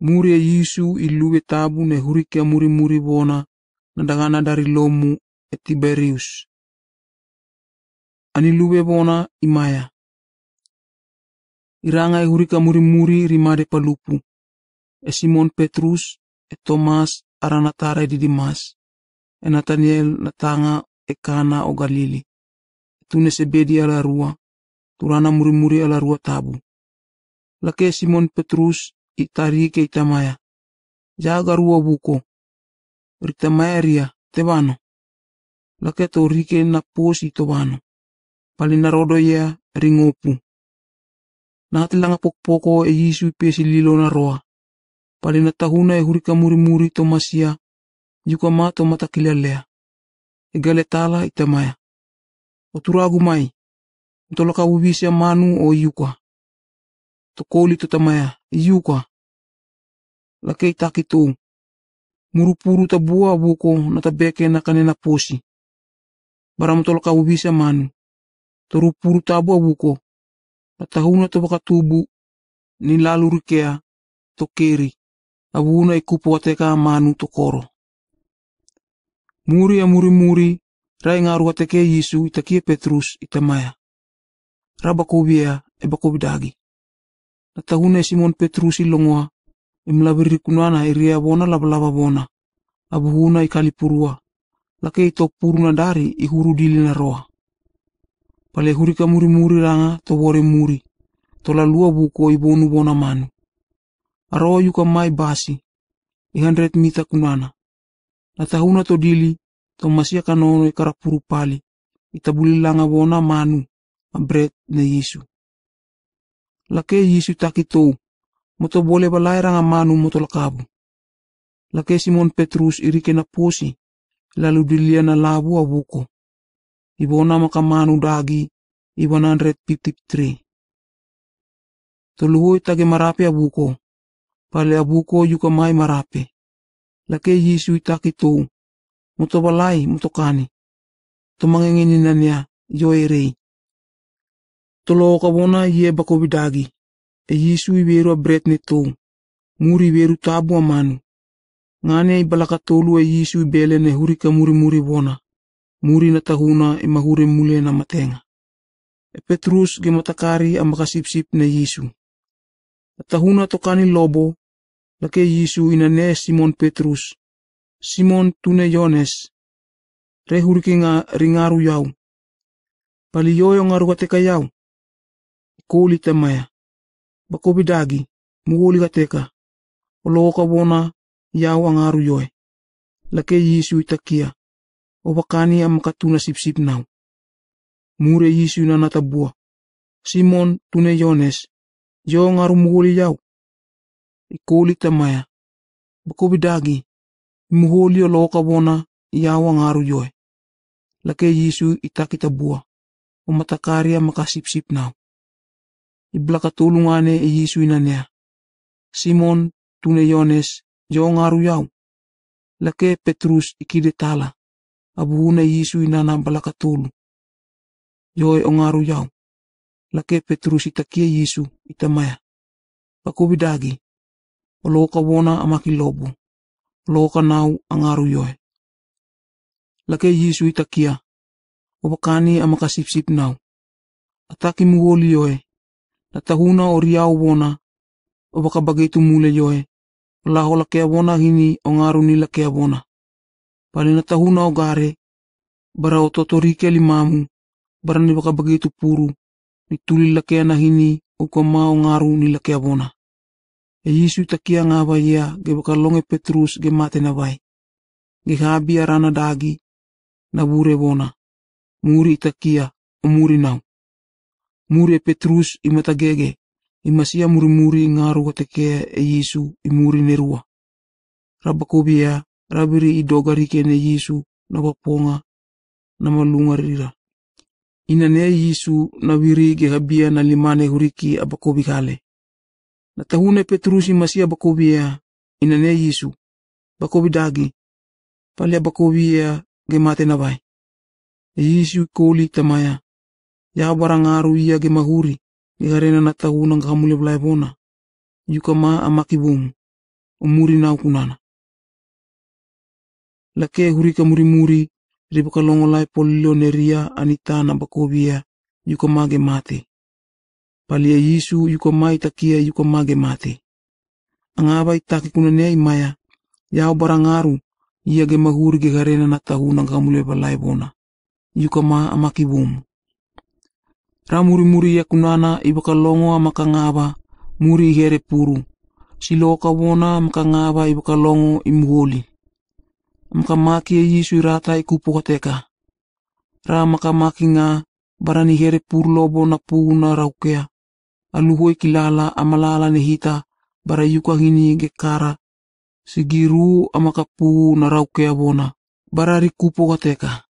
Muri ya Yisu iluwe tabu ne hurike muri muri bona na dagana dari lomu e Tiberius. luwe bona imaya. Iranga e hurika muri muri rimade palupu. E Simon Petrus e Thomas aranatara e Didimas. E Nathaniel natanga e Kana o Galili. E tune bedi ala rua. Turana muri muri ala rua tabu. Lake Simon Petrus itamaya Itarikeitamaya yakaruabuko ritamayaria tebano laketo rike na posi tobano pali narodo ya ringopu natilanga pokpoko e Yisu pesi lilo na roa pali natahuna e hurika murimuri to masia yuka ma to E gale tala itamaya oturagu mai ntolaka bubisya manu o yuka tokoli tamaya yuka Lakita takito. murupuru ta buwa buko na tabeke na kanina posi. Baramutol ka ubisa manu. Turupuru ta buwa buko. Natahuna ta baka tubu. Nilaluri kea. Tokeri. Abuna ikupu wateka manu tokoro. Muri ya muri muri. Rai ngaru wateke Yesu itakia Petrus itamaya. Rabakobia ebakobidagi. Natahuna ya Simon Petrus ilongoa imlabiri kunana iria bona labalaba bona abuhuna ikalipurua lake itok puruna dari ihuru dili na roa pale hurika muri muri ranga to wore muri to lalua buko ibonu bona manu aro yuka mai basi i hundred mita kunana na tahuna to dili to masia kanono ikarapuru pali itabuli langa bona manu abret na Yesu lake Yesu takitou Muto bole balayra nga manu muto lakabu. Lake Simon Petrus irike na pusi, lalu dilia na labu abuko. Ibo na makamanu dagi, 153. Tuluhoy tage marapi abuko, pali abuko yuka may marapi. Lake Yesu itakito, muto balay, muto kani. Tumangingin na niya, Joy rey. Tulo ka na iye bako bidagi. Yesu iberu abret neto. Muri beru tabu amanu. Ngane ibalaka tolu e Yesu ibele ne hurika muri muri bona. Muri na tahuna e mahure mule na matenga. E Petrus ge matakari ang makasipsip na Yesu. At tahuna to kani lobo, lake Yesu inane Simon Petrus. Simon tune Yones. Re huriki nga ringaru yau. Paliyoyo nga rugate kayaw. Kulita maya. bakobi dagi muwoli kateka oloko bona yaw ang aruyoy lake Yesu itakia o bakani ang makatuna sipsip naw. Mure Yesu na natabua. Simon tune Yones, yo nga rumuhuli yaw. Ikuli tamaya. Bakubidagi, muhuli o loka bona yaw ang aruyoy. Lake Yesu itakita bua, o matakari makasipsip naw iblakatulungane iyisu e niya. Simon tunayones jo ngaruyaw. Lake Petrus ikidetala. Abuhuna iyisu inana balakatulu. Joy ongaruyaw. Lake Petrus itakia Yesu itamaya. Pakubidagi. Oloka wona amakilobo. Oloka nau angaruyoy. Lake Yesu itakia. Opakani amakasipsip nau. Ataki muwoli yoy natahuna o riau wona, o baka bagay tumule yoe, laho lakea wona hini o ngaru ni lakea wona. Pali natahuna o gare, bara o totorike limamu, bara ni baka bagay puru, ni tuli lakea na hini o kama o ngaru ni wona. E Yesu takia ngaba ia ge baka longe Petrus ge mate na bai. Ge habi arana dagi, na bure wona. Muri takia, o muri nau. Muri Petrus i matagege masia Imasia murimuri ngaru katekea e Yesu muri nerua. Rabakobia rabiri idogari ne Yesu na baponga na ina Inane Yesu na wiri gehabia na limane huriki abakobi kale. Na tahune Petrus i imasia bakobia inane Yesu. Bakobi dagi. Pale ge mate na bai. Yesu koli tamaya ya barang aru ia ge mahuri ge harena na tahunang hamule blai bona yuka ma amakibum umuri na ukunana lake huri ka muri muri riba ka longolai polilo neria anita na bakobia yuka ma ge mate palia Yesu yuka ma itakia yuka ma ge mate angaba itaki kunanea imaya yao barang aru ia ge mahuri ge harena na tahunang hamule blai bona yuka ma amakibum ra muri muri ya kunana i bakalongoa makangaba muri here puru silo kawona makangaba i bakalongo i muholi makamaki ya Yesu i rata i kupu kateka ra maka maki nga barani here puru lobo na pu na raukea aluhoi kilala amalala ni hita bara yuka hini ge gekara sigiru amakapu na raukea bona bara ri rikupo kateka